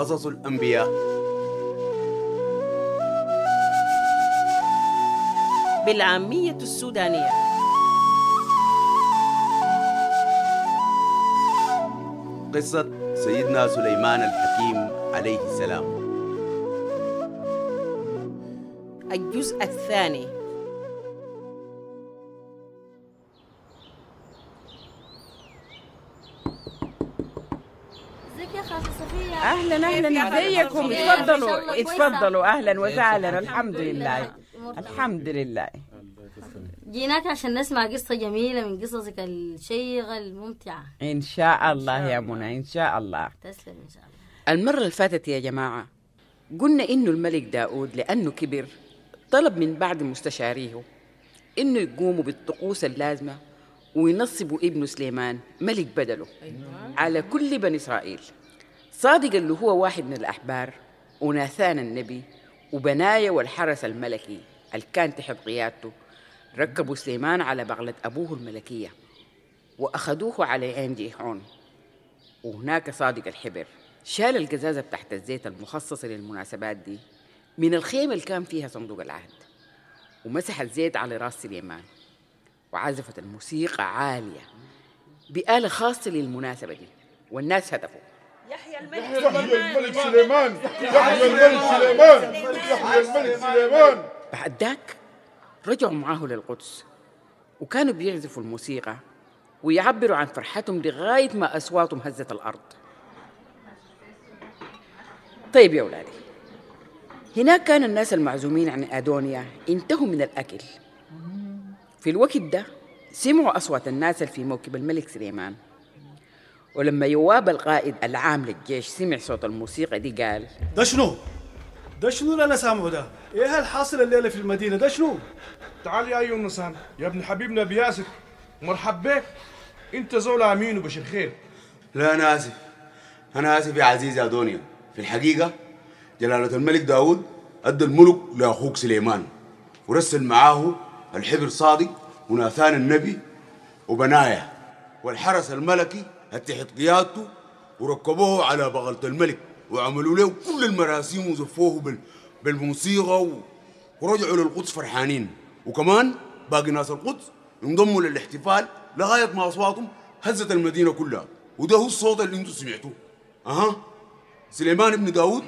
قصص الأنبياء بالعامية السودانية قصة سيدنا سليمان الحكيم عليه السلام الجزء الثاني اهلا اهلا ازيكم اتفضلوا اتفضلوا اهلا وسهلا الحمد لله الحمد لله جيناك عشان نسمع قصة جميلة من قصصك الشيقة الممتعة إن شاء الله يا منى إن شاء الله تسلم إن شاء الله المرة اللي فاتت يا جماعة قلنا إنه الملك داود لأنه كبر طلب من بعض مستشاريه إنه يقوموا بالطقوس اللازمة وينصبوا ابنه سليمان ملك بدله على كل بني إسرائيل صادق اللي هو واحد من الأحبار وناثان النبي وبناية والحرس الملكي اللي كان تحت قيادته ركبوا سليمان على بغلة أبوه الملكية وأخذوه على عين جيحون وهناك صادق الحبر شال القزازة بتاعت الزيت المخصصة للمناسبات دي من الخيمة اللي كان فيها صندوق العهد ومسح الزيت على راس سليمان وعزفت الموسيقى عالية بآلة خاصة للمناسبة دي والناس هتفوا يحيى الملك سليمان يحيى الملك سليمان يحيى الملك سليمان بعد ذاك رجعوا معاه للقدس وكانوا بيعزفوا الموسيقى ويعبروا عن فرحتهم لغاية ما أصواتهم هزت الأرض طيب يا أولادي هناك كان الناس المعزومين عن أدونيا انتهوا من الأكل في الوقت ده سمعوا أصوات الناس في موكب الملك سليمان ولما يواب القائد العام للجيش سمع صوت الموسيقى دي قال ده شنو؟ ده شنو اللي انا سامعه ده؟ ايه الحاصل الليله في المدينه ده شنو؟ تعال يا ايون النسام يا ابن حبيبنا بياسر مرحب بك انت زول امين وبشر خير لا انا اسف انا اسف يا عزيز يا دونيا في الحقيقه جلاله الملك داوود ادى الملك لاخوك سليمان ورسل معاه الحبر صادق وناثان النبي وبنايا والحرس الملكي هتحت قيادته وركبوه على بغلة الملك وعملوا له كل المراسيم وزفوه بال... بالموسيقى و... ورجعوا للقدس فرحانين وكمان باقي ناس القدس انضموا للاحتفال لغاية ما أصواتهم هزت المدينة كلها وده هو الصوت اللي انتم سمعتوه أها سليمان بن داود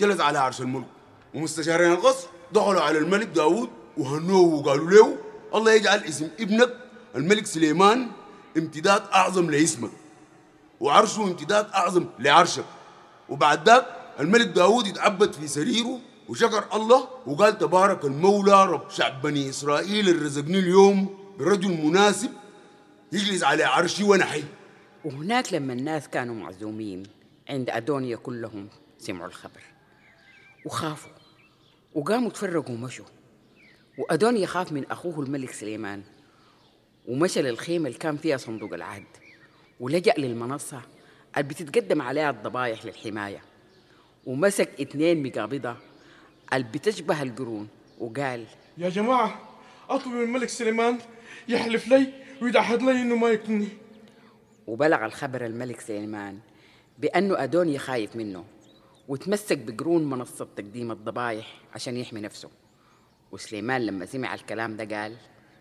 جلس على عرش الملك ومستشارين القصر دخلوا على الملك داود وهنوه وقالوا له الله يجعل اسم ابنك الملك سليمان امتداد أعظم لاسمك وعرشه امتداد أعظم لعرشك وبعد ذاك الملك داود اتعبد في سريره وشكر الله وقال تبارك المولى رب شعب بني إسرائيل اللي رزقني اليوم برجل مناسب يجلس على عرشي وأنا حي وهناك لما الناس كانوا معزومين عند أدونيا كلهم سمعوا الخبر وخافوا وقاموا تفرقوا ومشوا وأدونيا خاف من أخوه الملك سليمان ومشى للخيمة اللي كان فيها صندوق العهد ولجأ للمنصة اللي بتتقدم عليها الضبايح للحماية ومسك اتنين مقابضة اللي بتشبه القرون وقال يا جماعة أطلب من الملك سليمان يحلف لي ويتعهد لي إنه ما يقتلني وبلغ الخبر الملك سليمان بأنه أدوني خايف منه وتمسك بقرون منصة تقديم الضبايح عشان يحمي نفسه وسليمان لما سمع الكلام ده قال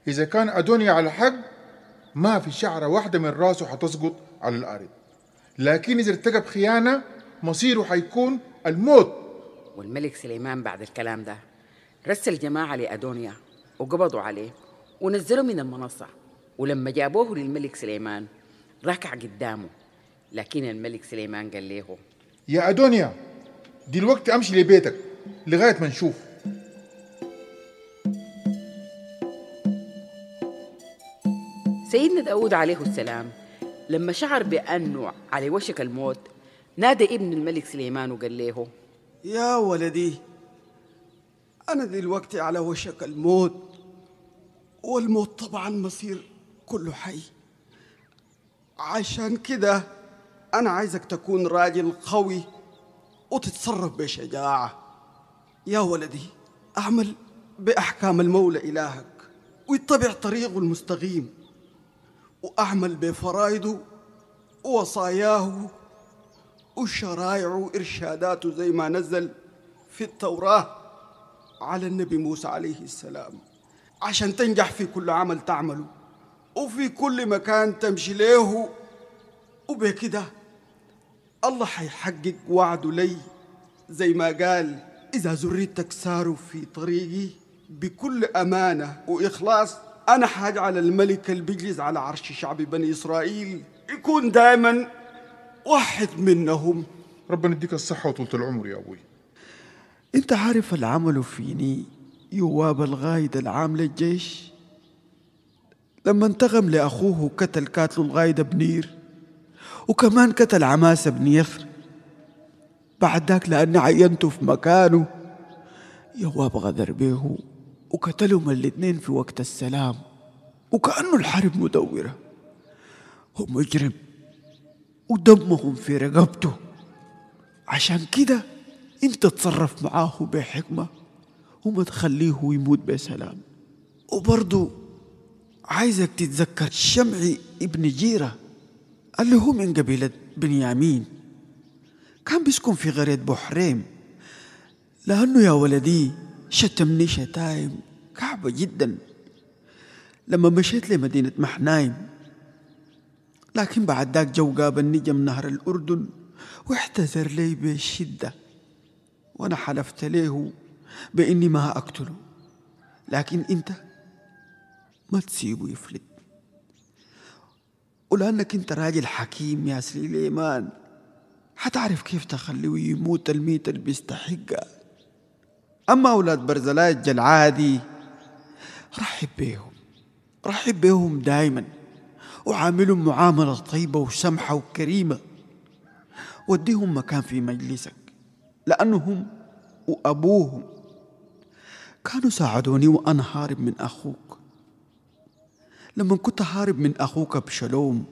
إذا كان أدوني على حق ما في شعرة واحدة من راسه حتسقط على الأرض لكن إذا ارتكب خيانة مصيره حيكون الموت والملك سليمان بعد الكلام ده رسل جماعة لأدونيا وقبضوا عليه ونزلوا من المنصة ولما جابوه للملك سليمان ركع قدامه لكن الملك سليمان قال له يا أدونيا دلوقتي أمشي لبيتك لغاية ما نشوف سيدنا داود عليه السلام لما شعر بأنه على وشك الموت نادى ابن الملك سليمان وقال له يا ولدي أنا دلوقتي على وشك الموت والموت طبعا مصير كله حي عشان كده أنا عايزك تكون راجل قوي وتتصرف بشجاعة يا ولدي أعمل بأحكام المولى إلهك واتبع طريقه المستقيم وأعمل بفرائده ووصاياه وشرائعه وإرشاداته زي ما نزل في التوراة على النبي موسى عليه السلام عشان تنجح في كل عمل تعمله وفي كل مكان تمشي له وبكده الله حيحقق وعده لي زي ما قال إذا ذريتك ساروا في طريقي بكل أمانة وإخلاص أنا حاجعل الملك البجلس على عرش شعب بني إسرائيل يكون دائما واحد منهم ربنا يديك الصحة وطولة العمر يا أبوي أنت عارف العمل فيني يواب الغايد العام للجيش لما انتقم لأخوه كتل كاتل الغايد بنير وكمان قتل عماسة بن يثر بعد ذاك لأني عينته في مكانه يواب غدر به وقتلهم الاثنين في وقت السلام وكأنه الحرب مدورة هو مجرم ودمهم في رقبته عشان كده انت تصرف معاه بحكمة وما تخليه يموت بسلام وبرضو عايزك تتذكر شمعي ابن جيرة اللي هو من قبيلة بنيامين كان بيسكن في غرية بحريم لأنه يا ولدي شتمني شتايم كعبة جدا لما مشيت لمدينة محنايم لكن بعد ذاك جو قابلني جم نهر الأردن واعتذر لي بشدة وأنا حلفت له بإني ما أقتله لكن أنت ما تسيبه يفلت ولأنك أنت راجل حكيم يا سليمان حتعرف كيف تخليه يموت الميت اللي بيستحقها أما أولاد برزلاي الجلعادي رحب بيهم رحب بيهم دايما وعاملهم معاملة طيبة وسمحة وكريمة وديهم مكان في مجلسك لأنهم وأبوهم كانوا ساعدوني وأنا هارب من أخوك لما كنت هارب من أخوك بشلوم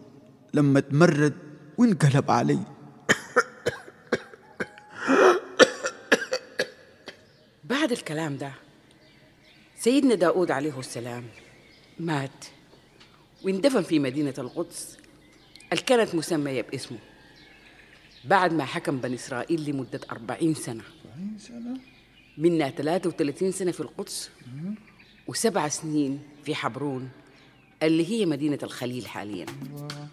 لما تمرد وانقلب علي الكلام ده سيدنا داود عليه السلام مات واندفن في مدينة القدس اللي كانت مسمية باسمه بعد ما حكم بني إسرائيل لمدة أربعين سنة أربعين سنة؟ منها 33 سنة في القدس وسبع سنين في حبرون اللي هي مدينة الخليل حالياً الله.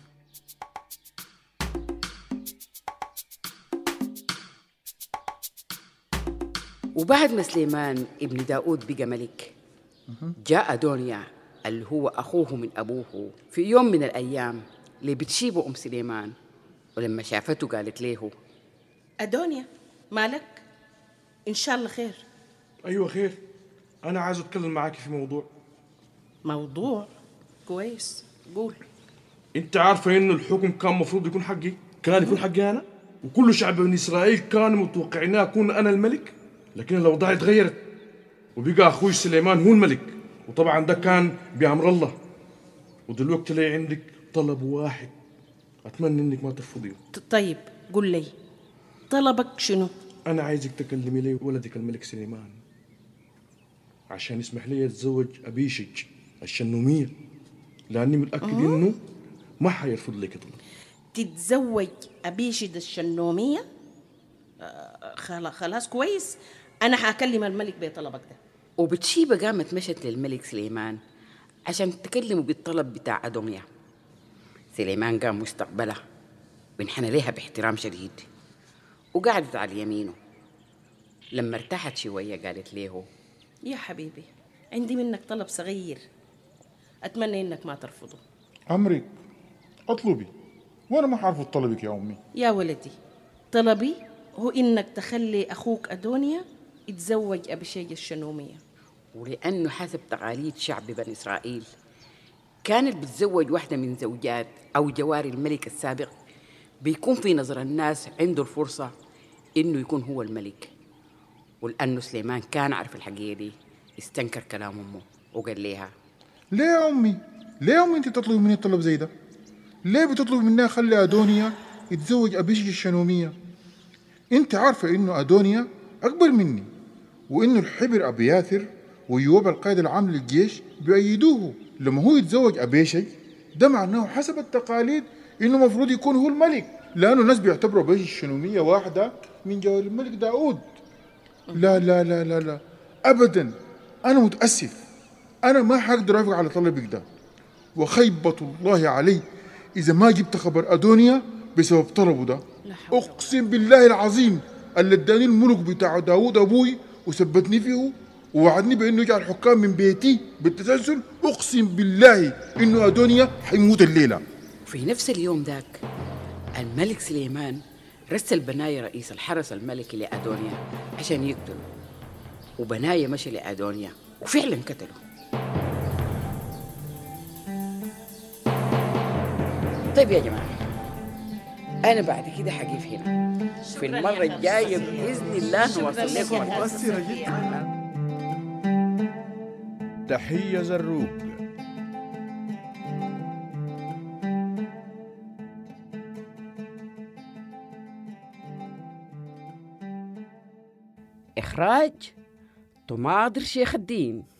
وبعد ما سليمان ابن داود بقى ملك جاء دونيا اللي هو أخوه من أبوه في يوم من الأيام بتشيبه أم سليمان ولما شافته قالت له أدونيا أه مالك إن شاء الله خير أيوة خير أنا عايز أتكلم معاك في موضوع موضوع كويس قول أنت عارفة إنه الحكم كان المفروض يكون حقي كان يكون حقي أنا وكل شعب بني إسرائيل كانوا متوقعين أكون أنا الملك لكن الأوضاع تغيرت وبقى أخوي سليمان هو الملك وطبعا ده كان بأمر الله ودلوقتي لي عندك طلب واحد أتمنى إنك ما ترفضيه طيب قول لي طلبك شنو؟ أنا عايزك تكلمي لي ولدك الملك سليمان عشان يسمح لي أتزوج أبيشج الشنومية لأني متأكد إنه ما حيرفض لك طلب تتزوج أبيشج الشنومية؟ آه، خلاص كويس انا حاكلم الملك بطلبك ده وبتشيبه قامت مشت للملك سليمان عشان تكلمه بالطلب بتاع أدوميا سليمان قام مستقبلها وانحنى لها باحترام شديد وقعدت على يمينه لما ارتاحت شوية قالت له يا حبيبي عندي منك طلب صغير أتمنى إنك ما ترفضه أمرك أطلبي وأنا ما حارفض طلبك يا أمي يا ولدي طلبي هو إنك تخلي أخوك أدونيا يتزوج شيق الشنومية ولأنه حسب تقاليد شعب بني إسرائيل كانت بتزوج واحدة من زوجات أو جواري الملك السابق بيكون في نظر الناس عنده الفرصة إنه يكون هو الملك ولأنه سليمان كان عارف الحقيقة دي استنكر كلام أمه وقال ليها ليه يا أمي؟ ليه يا أمي أنت تطلبي مني طلب زي ده؟ ليه بتطلبي مني أخلي أدونيا يتزوج ابيشي الشنومية؟ أنت عارفة إنه أدونيا أكبر مني وانه الحبر ابي ياثر ويوب القائد العام للجيش بيأيدوه لما هو يتزوج أبيشي ده معناه حسب التقاليد انه المفروض يكون هو الملك لانه الناس بيعتبروا أبيشي الشنومية واحدة من جوال الملك داود لا لا لا لا لا ابدا انا متاسف انا ما حقدر اوافق على طلبك ده وخيبة الله علي اذا ما جبت خبر ادونيا بسبب طلبه ده اقسم بالله العظيم اللي اداني الملك بتاع داود ابوي وثبتني فيه ووعدني بانه يجعل حكام من بيتي بالتسلسل اقسم بالله انه ادونيا حيموت الليله في نفس اليوم ذاك الملك سليمان رسل بناية رئيس الحرس الملكي لأدونيا عشان يقتله وبناية مشى لأدونيا وفعلا قتله طيب يا جماعة انا بعد كده هجيب هنا في المره الجايه باذن الله نوصل لكم مؤثره جدا تحيه زروق إخراج طماطر شيخ الدين